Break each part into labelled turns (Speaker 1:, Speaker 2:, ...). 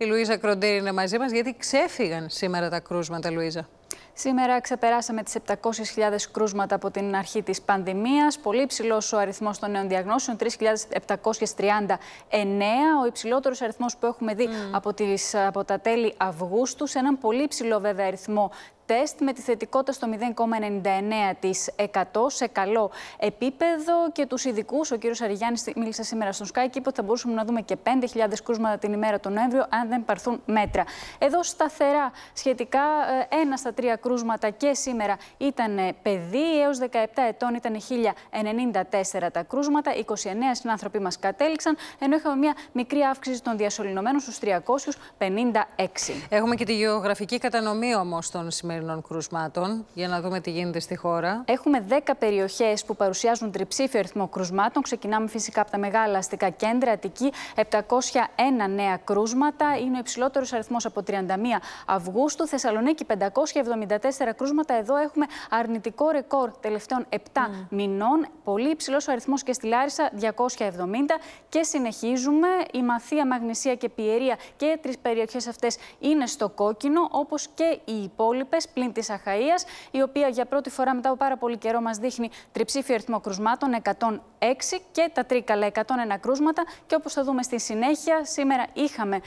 Speaker 1: Η Λουίζα Κροντήρη είναι μαζί μας γιατί ξέφυγαν σήμερα τα κρούσματα, Λουίζα. Σήμερα ξεπεράσαμε τις 700.000 κρούσματα από την αρχή της πανδημίας. Πολύ ψηλό ο αριθμός των νέων διαγνώσεων, 3.739. Ο υψηλότερος αριθμός που έχουμε δει mm. από, τις, από τα τέλη Αυγούστου, σε έναν πολύ ψηλό βέβαια αριθμό τεστ με τη θετικότητα στο 0,99% σε καλό επίπεδο και τους ειδικούς. Ο κύριος Αριγιάννης μίλησε σήμερα στον Sky και είπε ότι θα μπορούσαμε να δούμε και 5.000 κρούσματα την ημέρα τον Νοέμβριο αν δεν παρθούν μέτρα. Εδώ σταθερά σχετικά ε, ένα στα τρία κρούσματα και σήμερα ήταν ε, παιδί έως 17 ετών ήταν 1.094 τα κρούσματα, 29 συνάνθρωποι μας κατέληξαν, ενώ είχαμε μια μικρή αύξηση των διασωληνωμένων στους 356.
Speaker 2: Έχουμε και τη γεωγραφική κατανομή όμως των σημερινών σημερινών κρουσμάτων, για να δούμε τι γίνεται στη χώρα.
Speaker 1: Έχουμε 10 περιοχές που παρουσιάζουν τριψήφιο αριθμό κρουσμάτων. Ξεκινάμε φυσικά από τα μεγάλα αστικά κέντρα, Αττική, 701 νέα κρούσματα. Είναι ο υψηλότερος αριθμός από 31 Αυγούστου. Θεσσαλονίκη, 574 κρούσματα. Εδώ έχουμε αρνητικό ρεκόρ τελευταίων 7 mm. μηνών. Πολύ υψηλός αριθμός και στη Λάρισα, 270. Και συνεχίζουμε. Η Μαθία, Μαγνησία και Πιερία και τρεις περιοχές αυτές είναι στο κόκκινο, όπως και οι υπόλοιπες πλην της Αχαία, η οποία για πρώτη φορά μετά από πάρα πολύ καιρό μας δείχνει τριψήφιο αριθμό κρουσμάτων, 106 και τα Τρίκαλα 101 κρούσματα. Και όπως θα δούμε στη συνέχεια, σήμερα είχαμε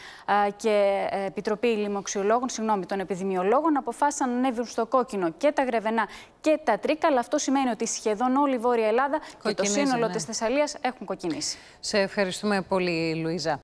Speaker 1: και ε, Επιτροπή Λιμοξιολόγων, συγγνώμη, των Επιδημιολόγων, αποφάσισαν να ανέβουν στο κόκκινο και τα Γρεβενά και τα Τρίκαλα. Αυτό σημαίνει ότι σχεδόν όλη η Βόρεια Ελλάδα και το σύνολο ναι. της Θεσσαλίας έχουν κοκκινήσει. Σε ευχαριστούμε πολύ, Λουίζα.